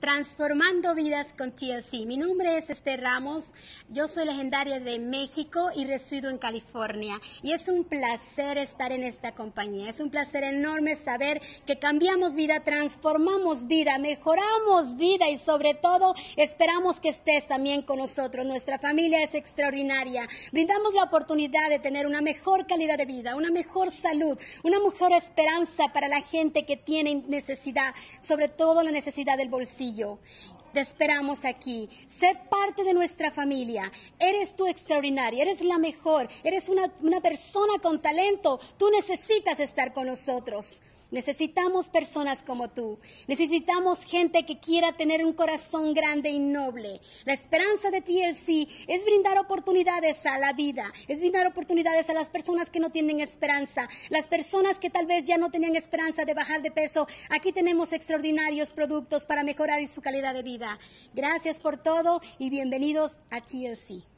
Transformando vidas con TLC. Mi nombre es Esther Ramos, yo soy legendaria de México y resido en California. Y es un placer estar en esta compañía, es un placer enorme saber que cambiamos vida, transformamos vida, mejoramos vida y sobre todo esperamos que estés también con nosotros. Nuestra familia es extraordinaria. Brindamos la oportunidad de tener una mejor calidad de vida, una mejor salud, una mejor esperanza para la gente que tiene necesidad, sobre todo la necesidad del bolsillo. Te esperamos aquí. Sé parte de nuestra familia. Eres tú extraordinaria, eres la mejor, eres una persona con talento. Tú necesitas estar con nosotros. Necesitamos personas como tú. Necesitamos gente que quiera tener un corazón grande y noble. La esperanza de TLC es brindar oportunidades a la vida, es brindar oportunidades a las personas que no tienen esperanza, las personas que tal vez ya no tenían esperanza de bajar de peso. Aquí tenemos extraordinarios productos para mejorar su calidad de vida. Gracias por todo y bienvenidos a TLC.